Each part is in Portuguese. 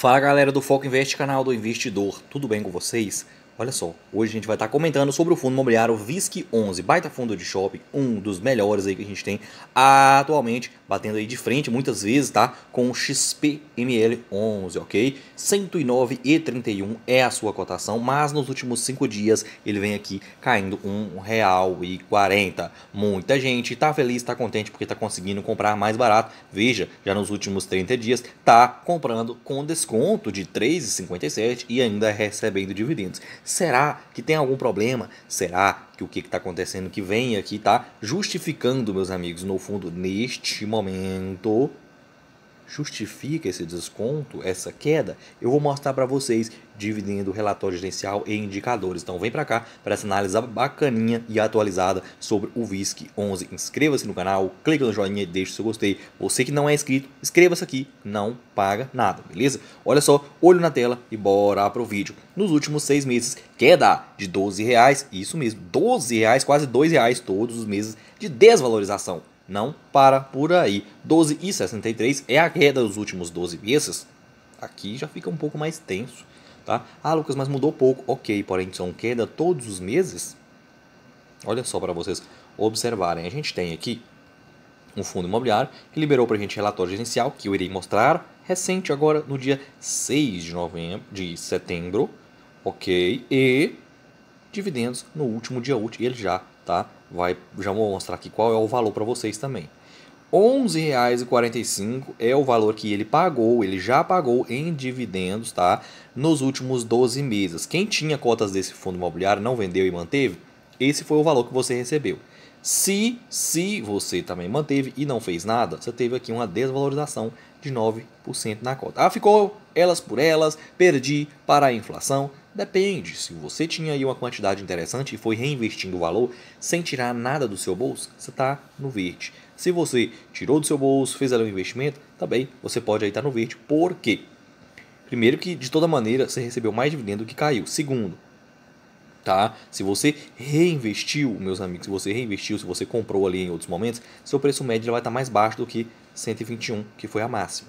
Fala galera do Foco Invest, canal do investidor, tudo bem com vocês? Olha só, hoje a gente vai estar comentando sobre o fundo imobiliário VISC 11, baita fundo de shopping, um dos melhores aí que a gente tem atualmente, batendo aí de frente muitas vezes, tá? Com o XPML 11, ok? 109,31 é a sua cotação, mas nos últimos 5 dias ele vem aqui caindo 40. Muita gente tá feliz, tá contente porque tá conseguindo comprar mais barato. Veja, já nos últimos 30 dias tá comprando com desconto de 3,57 e ainda recebendo dividendos. Será que tem algum problema? Será que o que está acontecendo que vem aqui está justificando, meus amigos? No fundo, neste momento, justifica esse desconto, essa queda, eu vou mostrar para vocês dividindo relatório gerencial e indicadores. Então vem para cá para essa análise bacaninha e atualizada sobre o VISC 11. Inscreva-se no canal, clique no joinha e deixe seu gostei. Você que não é inscrito, inscreva-se aqui, não paga nada, beleza? Olha só, olho na tela e bora pro vídeo. Nos últimos seis meses, queda de 12 reais, isso mesmo, 12 reais, quase 2 reais todos os meses de desvalorização não para por aí. 12 e 63 é a queda dos últimos 12 meses. Aqui já fica um pouco mais tenso, tá? Ah, Lucas, mas mudou pouco. OK, porém são queda todos os meses. Olha só para vocês observarem. A gente tem aqui um fundo imobiliário que liberou para a gente relatório gerencial que eu irei mostrar recente agora no dia 6 de novembro de setembro, OK? E dividendos no último dia útil, ele já tá? Vai, já vou mostrar aqui qual é o valor para vocês também. R$ 11,45 é o valor que ele pagou, ele já pagou em dividendos, tá? Nos últimos 12 meses. Quem tinha cotas desse fundo imobiliário, não vendeu e manteve, esse foi o valor que você recebeu. Se, se você também manteve e não fez nada, você teve aqui uma desvalorização de 9% na cota. Ah, ficou elas por elas, perdi para a inflação. Depende, se você tinha aí uma quantidade interessante e foi reinvestindo o valor sem tirar nada do seu bolso, você está no verde. Se você tirou do seu bolso, fez ali um investimento, também você pode aí estar tá no verde. Por quê? Primeiro que, de toda maneira, você recebeu mais dividendo do que caiu. Segundo, Tá? Se você reinvestiu, meus amigos, se você reinvestiu, se você comprou ali em outros momentos, seu preço médio vai estar tá mais baixo do que 121, que foi a máxima.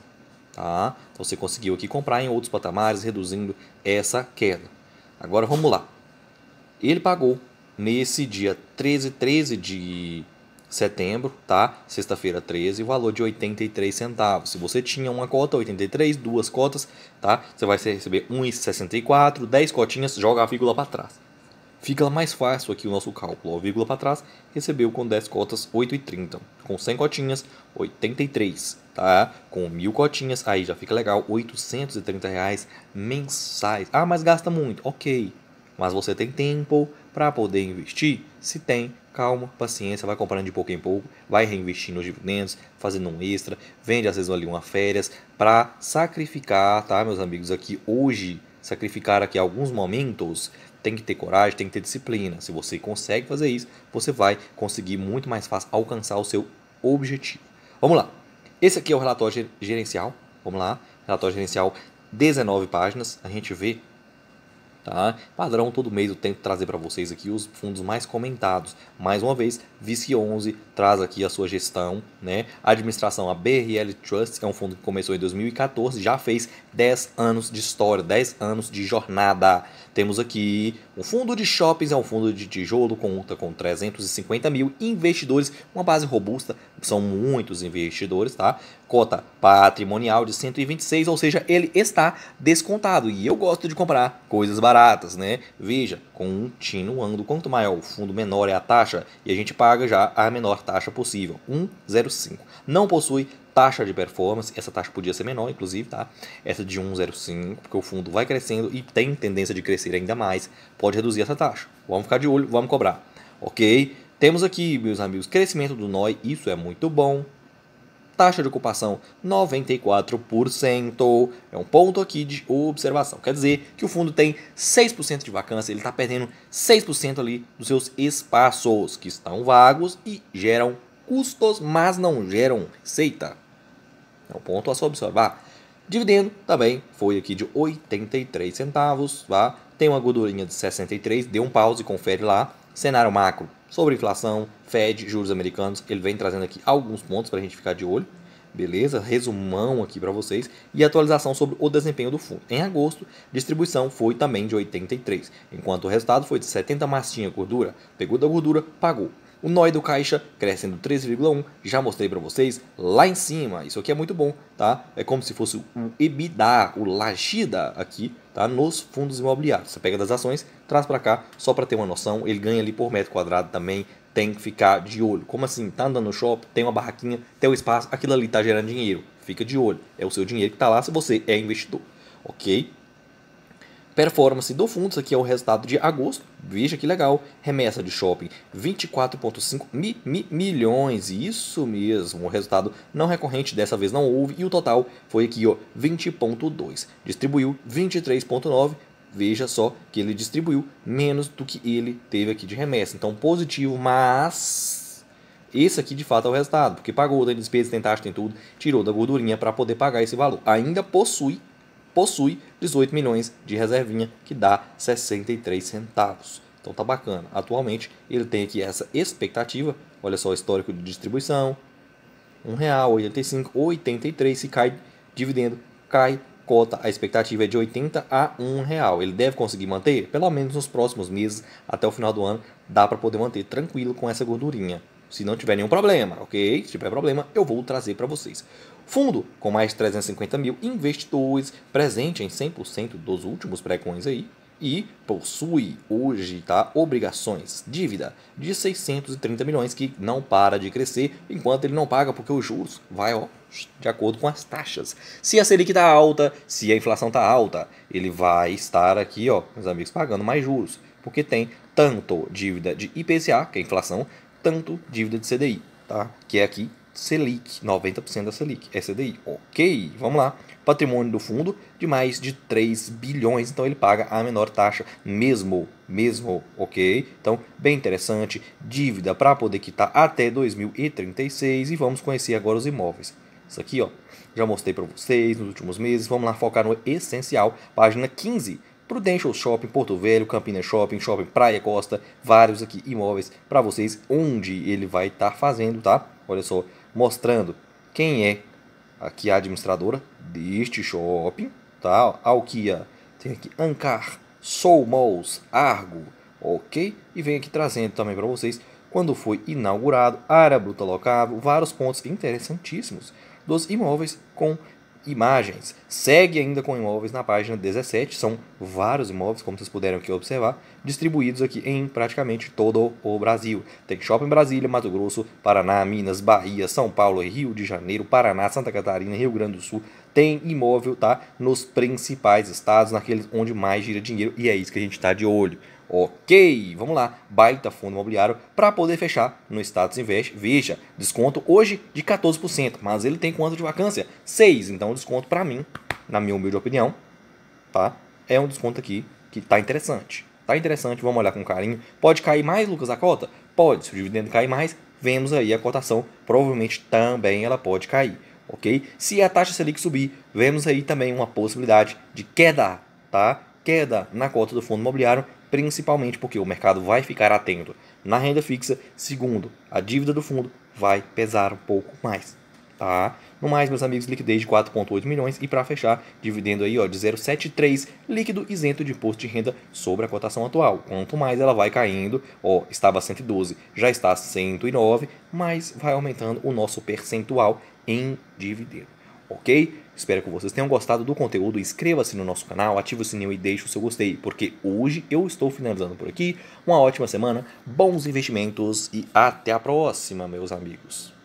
Tá? Então você conseguiu aqui comprar em outros patamares, reduzindo essa queda. Agora vamos lá. Ele pagou nesse dia 13, 13 de setembro, tá? Sexta-feira 13, valor de 83 centavos. Se você tinha uma cota, 83, duas cotas, tá? Você vai receber 1,64, 10 cotinhas, joga a vírgula para trás. Fica mais fácil aqui o nosso cálculo. A vírgula para trás recebeu com 10 cotas 8,30. Com 100 cotinhas, 83, tá? Com 1.000 cotinhas, aí já fica legal, 830 reais mensais. Ah, mas gasta muito. Ok, mas você tem tempo para poder investir? Se tem, calma, paciência, vai comprando de pouco em pouco, vai reinvestindo os dividendos, fazendo um extra, vende às vezes ali uma férias para sacrificar, tá, meus amigos aqui hoje, sacrificar aqui alguns momentos tem que ter coragem, tem que ter disciplina. Se você consegue fazer isso, você vai conseguir muito mais fácil alcançar o seu objetivo. Vamos lá. Esse aqui é o relatório gerencial. Vamos lá. Relatório gerencial, 19 páginas. A gente vê Tá? Padrão, todo mês eu tento trazer para vocês aqui os fundos mais comentados. Mais uma vez, vice 11 traz aqui a sua gestão, né? A administração, a BRL Trust, é um fundo que começou em 2014, já fez 10 anos de história, 10 anos de jornada. Temos aqui um fundo de shoppings, é um fundo de tijolo, conta com 350 mil investidores, uma base robusta, são muitos investidores, tá? Cota patrimonial de 126, ou seja, ele está descontado. E eu gosto de comprar coisas baratas baratas, né? Veja, continuando, quanto maior o fundo, menor é a taxa e a gente paga já a menor taxa possível, 1,05. Não possui taxa de performance, essa taxa podia ser menor, inclusive, tá? Essa de 1,05, porque o fundo vai crescendo e tem tendência de crescer ainda mais, pode reduzir essa taxa. Vamos ficar de olho, vamos cobrar, ok? Temos aqui, meus amigos, crescimento do NOI, isso é muito bom. Taxa de ocupação 94%. É um ponto aqui de observação. Quer dizer que o fundo tem 6% de vacância, ele está perdendo 6% ali dos seus espaços que estão vagos e geram custos, mas não geram receita. É um ponto a se observar. Dividendo também foi aqui de 83 centavos, tá? Tem uma gordurinha de 63, dê um pause e confere lá. Cenário macro sobre inflação, Fed, juros americanos. Ele vem trazendo aqui alguns pontos para a gente ficar de olho. Beleza? Resumão aqui para vocês e atualização sobre o desempenho do fundo. Em agosto, distribuição foi também de 83, enquanto o resultado foi de 70 massinha gordura. Pegou da gordura, pagou. O NOI do caixa crescendo 3,1, já mostrei para vocês lá em cima. Isso aqui é muito bom, tá? É como se fosse o EBITDA, o Lagida aqui, tá? Nos fundos imobiliários. Você pega das ações, traz para cá, só para ter uma noção, ele ganha ali por metro quadrado também, tem que ficar de olho. Como assim? Tá andando no shopping, tem uma barraquinha, tem um espaço, aquilo ali tá gerando dinheiro. Fica de olho. É o seu dinheiro que tá lá se você é investidor, OK? Performance do fundo, isso aqui é o resultado de agosto. Veja que legal. Remessa de shopping, 24,5 mi, mi, milhões. Isso mesmo, o resultado não recorrente dessa vez não houve. E o total foi aqui, ó, 20,2. Distribuiu 23,9. Veja só que ele distribuiu menos do que ele teve aqui de remessa. Então, positivo, mas esse aqui de fato é o resultado, porque pagou, da despesas, tem taxa, tem tudo, tirou da gordurinha para poder pagar esse valor. Ainda possui possui 18 milhões de reservinha, que dá 63 centavos. Então tá bacana. Atualmente ele tem aqui essa expectativa, olha só o histórico de distribuição, R$ 1,85, 83 se cai dividendo, cai cota, a expectativa é de 80 a 1 real. Ele deve conseguir manter, pelo menos nos próximos meses, até o final do ano, dá para poder manter tranquilo com essa gordurinha. Se não tiver nenhum problema, ok? Se tiver problema, eu vou trazer para vocês. Fundo com mais de 350 mil investidores, presente em 100% dos últimos pregões aí, e possui hoje tá, obrigações, dívida de 630 milhões que não para de crescer enquanto ele não paga, porque os juros vai ó, de acordo com as taxas. Se a Selic está alta, se a inflação está alta, ele vai estar aqui, ó, meus amigos, pagando mais juros, porque tem tanto dívida de IPCA, que é inflação, tanto dívida de CDI, tá? que é aqui Selic, 90% da Selic, é CDI. Ok, vamos lá. Patrimônio do fundo de mais de 3 bilhões, então ele paga a menor taxa, mesmo, mesmo, ok? Então, bem interessante, dívida para poder quitar até 2036 e vamos conhecer agora os imóveis. Isso aqui, ó, já mostrei para vocês nos últimos meses, vamos lá focar no essencial, página 15. Prudential Shopping, Porto Velho, Campinas Shopping, Shopping Praia Costa, vários aqui imóveis para vocês onde ele vai estar tá fazendo, tá? Olha só, mostrando quem é aqui a administradora deste shopping, tá? Alquia tem aqui Ancar, Soul Malls, Argo, ok? E vem aqui trazendo também para vocês quando foi inaugurado, área bruta locável, vários pontos interessantíssimos dos imóveis com imagens. Segue ainda com imóveis na página 17, são vários imóveis, como vocês puderam aqui observar, distribuídos aqui em praticamente todo o Brasil. Tem shopping Brasília, Mato Grosso, Paraná, Minas, Bahia, São Paulo, Rio de Janeiro, Paraná, Santa Catarina, Rio Grande do Sul. Tem imóvel, tá? Nos principais estados, naqueles onde mais gira dinheiro, e é isso que a gente está de olho. Ok, vamos lá. Baita fundo imobiliário para poder fechar no Status Invest. Veja, desconto hoje de 14%, mas ele tem quanto de vacância? 6. Então, desconto para mim, na minha humilde opinião, tá? É um desconto aqui que tá interessante. Tá interessante, vamos olhar com carinho. Pode cair mais, Lucas, a cota? Pode. Se o dividendo cair mais, vemos aí a cotação. Provavelmente também ela pode cair, ok? Se a taxa Selic subir, vemos aí também uma possibilidade de queda, tá? Queda na cota do fundo imobiliário principalmente porque o mercado vai ficar atento na renda fixa, segundo, a dívida do fundo vai pesar um pouco mais, tá? No mais, meus amigos, liquidez de 4.8 milhões e para fechar, dividendo aí, ó, de 0.73 líquido isento de imposto de renda sobre a cotação atual. Quanto mais ela vai caindo, ó, estava 112, já está 109, mas vai aumentando o nosso percentual em dividendo, OK? Espero que vocês tenham gostado do conteúdo. Inscreva-se no nosso canal, ative o sininho e deixe o seu gostei, porque hoje eu estou finalizando por aqui. Uma ótima semana, bons investimentos e até a próxima, meus amigos.